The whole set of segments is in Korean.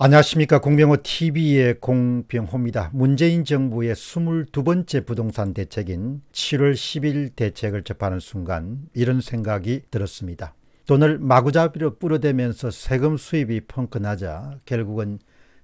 안녕하십니까 공병호 TV의 공병호입니다. 문재인 정부의 22번째 부동산 대책인 7월 10일 대책을 접하는 순간 이런 생각이 들었습니다. 돈을 마구잡이로 뿌려대면서 세금 수입이 펑크나자 결국은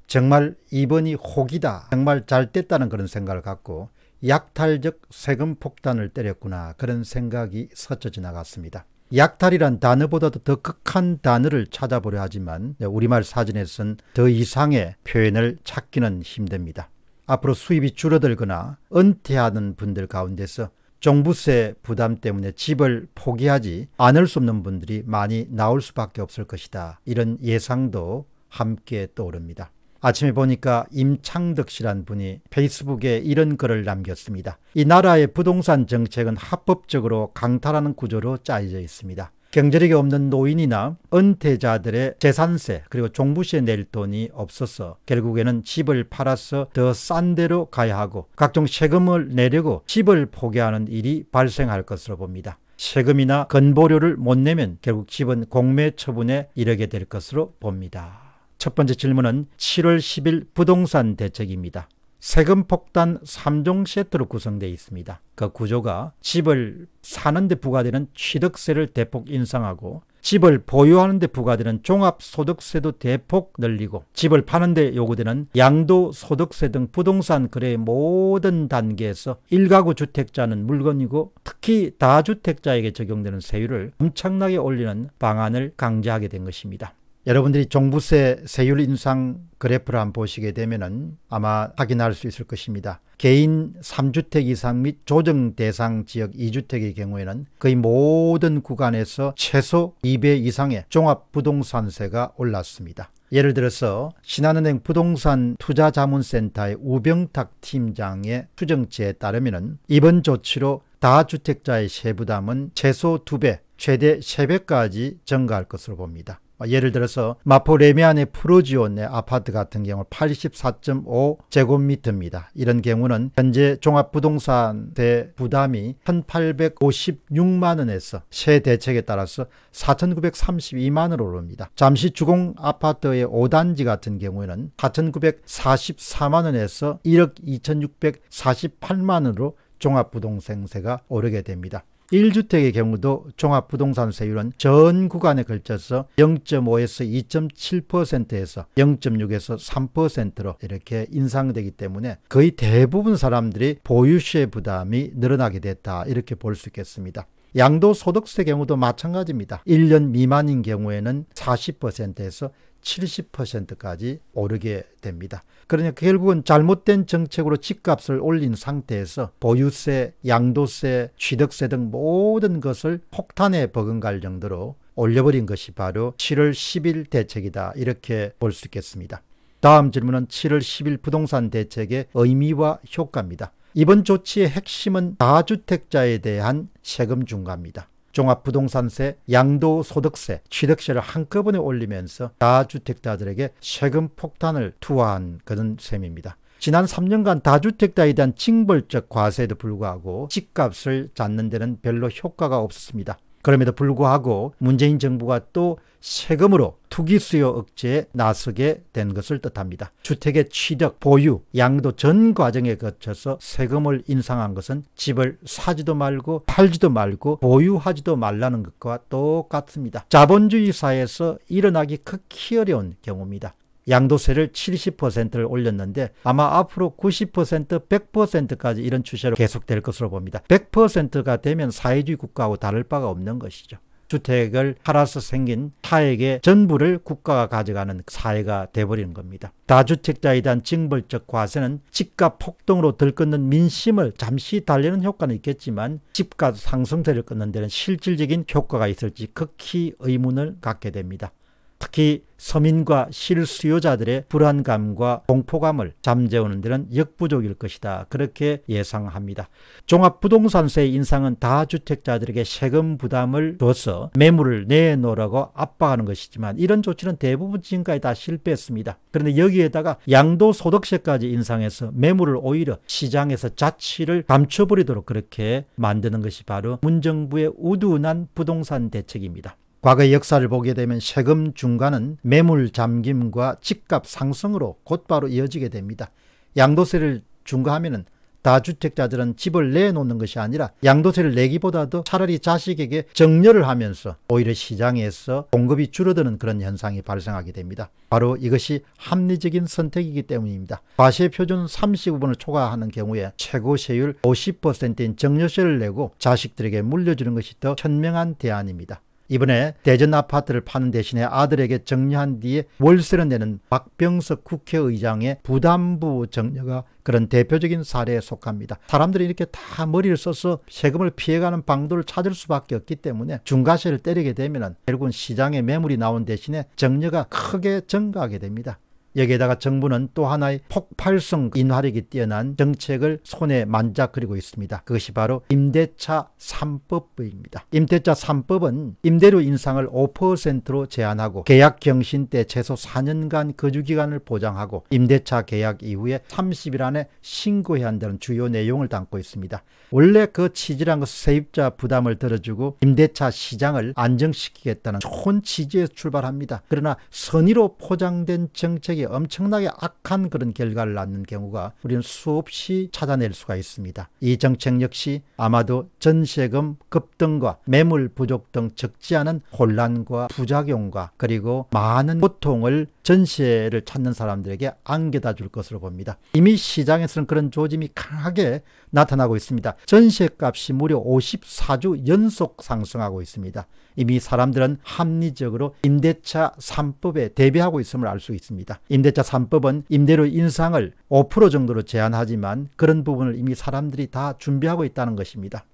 정말 이번이 혹이다 정말 잘 됐다는 그런 생각을 갖고 약탈적 세금 폭탄을 때렸구나 그런 생각이 스쳐 지나갔습니다. 약탈이란 단어보다도 더 극한 단어를 찾아보려 하지만 네, 우리말 사전에선 더 이상의 표현을 찾기는 힘듭니다. 앞으로 수입이 줄어들거나 은퇴하는 분들 가운데서 종부세 부담 때문에 집을 포기하지 않을 수 없는 분들이 많이 나올 수밖에 없을 것이다. 이런 예상도 함께 떠오릅니다. 아침에 보니까 임창덕 씨란 분이 페이스북에 이런 글을 남겼습니다. 이 나라의 부동산 정책은 합법적으로 강탈하는 구조로 짜여져 있습니다. 경제력이 없는 노인이나 은퇴자들의 재산세 그리고 종부세 낼 돈이 없어서 결국에는 집을 팔아서 더 싼 데로 가야 하고 각종 세금을 내려고 집을 포기하는 일이 발생할 것으로 봅니다. 세금이나 건보료를 못 내면 결국 집은 공매 처분에 이르게 될 것으로 봅니다. 첫 번째 질문은 7월 10일 부동산 대책입니다. 세금 폭탄 3종 세트로 구성되어 있습니다. 그 구조가 집을 사는데 부과되는 취득세를 대폭 인상하고 집을 보유하는데 부과되는 종합소득세도 대폭 늘리고 집을 파는데 요구되는 양도소득세 등 부동산 거래의 모든 단계에서 일가구 주택자는 물건이고 특히 다주택자에게 적용되는 세율을 엄청나게 올리는 방안을 강제하게 된 것입니다. 여러분들이 종부세 세율 인상 그래프를 한번 보시게 되면 아마 확인할 수 있을 것입니다. 개인 3주택 이상 및 조정 대상 지역 2주택의 경우에는 거의 모든 구간에서 최소 2배 이상의 종합부동산세가 올랐습니다. 예를 들어서 신한은행 부동산 투자자문센터의 우병탁 팀장의 추정치에 따르면 이번 조치로 다주택자의 세부담은 최소 2배, 최대 3배까지 증가할 것으로 봅니다. 뭐 예를 들어서 마포 레미안의 프로지온의 아파트 같은 경우 84.5 제곱미터입니다. 이런 경우는 현재 종합부동산세 부담이 1,856만 원에서 세 대책에 따라서 4,932만 원으로 오릅니다. 잠시 주공 아파트의 5단지 같은 경우에는 4,944만 원에서 1억 2,648만 원으로 종합부동산세가 오르게 됩니다. 1주택의 경우도 종합부동산세율은 전 구간에 걸쳐서 0.5에서 2.7%에서 0.6에서 3%로 이렇게 인상되기 때문에 거의 대부분 사람들이 보유세 부담이 늘어나게 됐다 이렇게 볼 수 있겠습니다. 양도소득세 경우도 마찬가지입니다. 1년 미만인 경우에는 40%에서 70%까지 오르게 됩니다. 그러니까 결국은 잘못된 정책으로 집값을 올린 상태에서 보유세, 양도세, 취득세 등 모든 것을 폭탄에 버금갈 정도로 올려버린 것이 바로 7월 10일 대책이다 이렇게 볼 수 있겠습니다. 다음 질문은 7월 10일 부동산 대책의 의미와 효과입니다. 이번 조치의 핵심은 다주택자에 대한 세금 중과입니다. 종합부동산세, 양도소득세, 취득세를 한꺼번에 올리면서 다주택자들에게 세금 폭탄을 투하한 그런 셈입니다. 지난 3년간 다주택자에 대한 징벌적 과세에도 불구하고 집값을 잡는 데는 별로 효과가 없었습니다. 그럼에도 불구하고 문재인 정부가 또 세금으로 투기 수요 억제에 나서게 된 것을 뜻합니다. 주택의 취득, 보유, 양도 전 과정에 거쳐서 세금을 인상한 것은 집을 사지도 말고 팔지도 말고 보유하지도 말라는 것과 똑같습니다. 자본주의 사회에서 일어나기 극히 어려운 경우입니다. 양도세를 70%를 올렸는데 아마 앞으로 90% 100%까지 이런 추세로 계속될 것으로 봅니다. 100%가 되면 사회주의 국가하고 다를 바가 없는 것이죠. 주택을 팔아서 생긴 타액의 전부를 국가가 가져가는 사회가 돼버리는 겁니다. 다주택자에 대한 징벌적 과세는 집값 폭등으로 들끓는 민심을 잠시 달래는 효과는 있겠지만 집값 상승세를 끊는 데는 실질적인 효과가 있을지 극히 의문을 갖게 됩니다. 특히 서민과 실수요자들의 불안감과 공포감을 잠재우는 데는 역부족일 것이다. 그렇게 예상합니다. 종합부동산세 인상은 다주택자들에게 세금 부담을 줘서 매물을 내놓으라고 압박하는 것이지만 이런 조치는 대부분 지금까지 다 실패했습니다. 그런데 여기에다가 양도소득세까지 인상해서 매물을 오히려 시장에서 자취를 감춰버리도록 그렇게 만드는 것이 바로 문정부의 우둔한 부동산 대책입니다. 과거 역사를 보게 되면 세금 중간은 매물 잠김과 집값 상승으로 곧바로 이어지게 됩니다. 양도세를 중과하면 다주택자들은 집을 내놓는 것이 아니라 양도세를 내기보다도 차라리 자식에게 정렬을 하면서 오히려 시장에서 공급이 줄어드는 그런 현상이 발생하게 됩니다. 바로 이것이 합리적인 선택이기 때문입니다. 과세 표준 3 5분을 초과하는 경우에 최고 세율 50%인 정려세를 내고 자식들에게 물려주는 것이 더 현명한 대안입니다. 이번에 대전 아파트를 파는 대신에 아들에게 정리한 뒤에 월세를 내는 박병석 국회의장의 부담부 정려가 그런 대표적인 사례에 속합니다. 사람들이 이렇게 다 머리를 써서 세금을 피해가는 방도를 찾을 수밖에 없기 때문에 중과세를 때리게 되면 결국은 시장에 매물이 나온 대신에 정려가 크게 증가하게 됩니다. 여기에다가 정부는 또 하나의 폭발성 인화력이 뛰어난 정책을 손에 만작거리고 있습니다. 그것이 바로 임대차 3법입니다. 임대차 3법은 임대료 인상을 5%로 제한하고 계약 경신 때 최소 4년간 거주기간을 보장하고 임대차 계약 이후에 30일 안에 신고해야 한다는 주요 내용을 담고 있습니다. 원래 그 취지란 것은 세입자 부담을 덜어주고 임대차 시장을 안정시키겠다는 좋은 취지에서 출발합니다. 그러나 선의로 포장된 정책이 사게 엄청나게 악한 그런 결과를 낳는 경우가 우리는 수없이 찾아낼 수가 있습니다. 이 정책 역시 아마도 전세금 급등과 매물 부족 등 적지 않은 혼란과 부작용과 그리고 많은 고통을 전세를 찾는 사람들에게 안겨다 줄 것으로 봅니다. 이미 시장에서는 그런 조짐이 강하게 나타나고 있습니다. 전세값이 무려 54주 연속 상승하고 있습니다. 이미 사람들은 합리적으로 임대차 3법에 대비하고 있음을 알 수 있습니다. 임대차 3법은 임대료 인상을 5% 정도로 제한하지만 그런 부분을 이미 사람들이 다 준비하고 있다는 것입니다.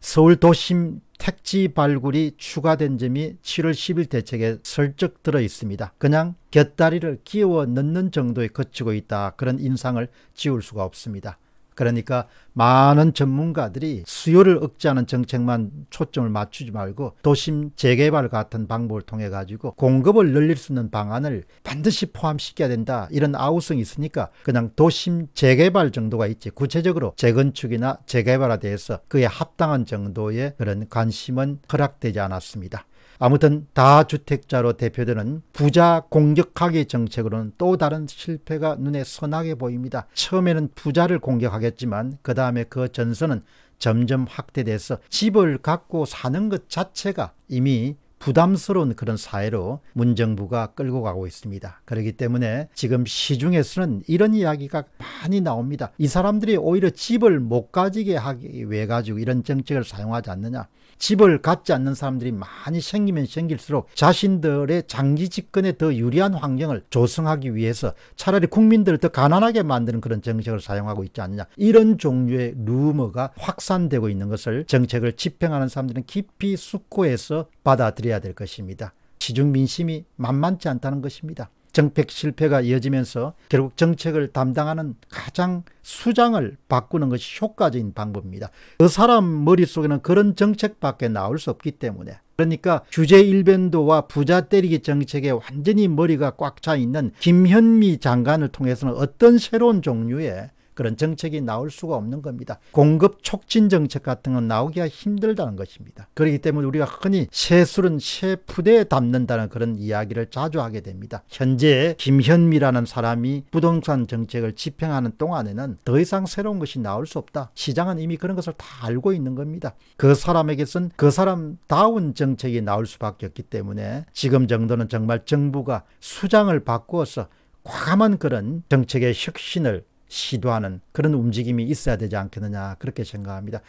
서울 도심 택지 발굴이 추가된 점이 7월 10일 대책에 설적 들어 있습니다. 그냥 곁다리를 끼워 넣는 정도에 그치고 있다. 그런 인상을 지울 수가 없습니다. 그러니까 많은 전문가들이 수요를 억제하는 정책만 초점을 맞추지 말고 도심 재개발 같은 방법을 통해 가지고 공급을 늘릴 수 있는 방안을 반드시 포함시켜야 된다 이런 아우성이 있으니까 그냥 도심 재개발 정도가 있지 구체적으로 재건축이나 재개발에 대해서 그에 합당한 정도의 그런 관심은 허락되지 않았습니다. 아무튼 다주택자로 대표되는 부자 공격하기 정책으로는 또 다른 실패가 눈에 선하게 보입니다. 처음에는 부자를 공격하겠지만 그 다음에 그 전선은 점점 확대돼서 집을 갖고 사는 것 자체가 이미 부담스러운 그런 사회로 문정부가 끌고 가고 있습니다. 그렇기 때문에 지금 시중에서는 이런 이야기가 많이 나옵니다. 이 사람들이 오히려 집을 못 가지게 하기 위해 가지고 이런 정책을 사용하지 않느냐. 집을 갖지 않는 사람들이 많이 생기면 생길수록 자신들의 장기 집권에 더 유리한 환경을 조성하기 위해서 차라리 국민들을 더 가난하게 만드는 그런 정책을 사용하고 있지 않느냐 이런 종류의 루머가 확산되고 있는 것을 정책을 집행하는 사람들은 깊이 숙고해서 받아들여야 될 것입니다. 시중 민심이 만만치 않다는 것입니다. 정책 실패가 이어지면서 결국 정책을 담당하는 가장 수장을 바꾸는 것이 효과적인 방법입니다. 그 사람 머릿속에는 그런 정책밖에 나올 수 없기 때문에 그러니까 규제 일변도와 부자 때리기 정책에 완전히 머리가 꽉 차 있는 김현미 장관을 통해서는 어떤 새로운 종류의 그런 정책이 나올 수가 없는 겁니다. 공급 촉진 정책 같은 건 나오기가 힘들다는 것입니다. 그렇기 때문에 우리가 흔히 새술은 새푸대에 담는다는 그런 이야기를 자주 하게 됩니다. 현재 김현미라는 사람이 부동산 정책을 집행하는 동안에는 더 이상 새로운 것이 나올 수 없다. 시장은 이미 그런 것을 다 알고 있는 겁니다. 그 사람에게선 그 사람다운 정책이 나올 수밖에 없기 때문에 지금 정도는 정말 정부가 수장을 바꾸어서 과감한 그런 정책의 혁신을 시도하는 그런 움직임이 있어야 되지 않겠느냐 그렇게 생각합니다.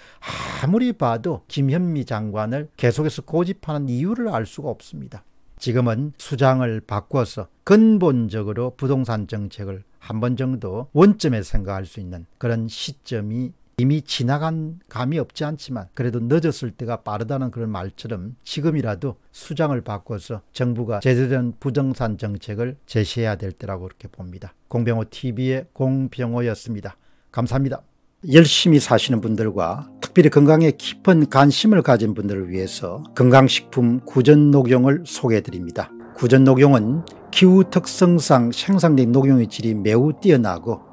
아무리 봐도 김현미 장관을 계속해서 고집하는 이유를 알 수가 없습니다. 지금은 수장을 바꿔서 근본적으로 부동산 정책을 한 번 정도 원점에 생각할 수 있는 그런 시점이 이미 지나간 감이 없지 않지만 그래도 늦었을 때가 빠르다는 그런 말처럼 지금이라도 수장을 바꿔서 정부가 제대로 된부정산 정책을 제시해야 될 때라고 이렇게 봅니다. 공병호TV의 공병호였습니다. 감사합니다. 열심히 사시는 분들과 특별히 건강에 깊은 관심을 가진 분들을 위해서 건강식품 구전녹용을 소개해드립니다. 구전녹용은 기후 특성상 생산된 녹용의 질이 매우 뛰어나고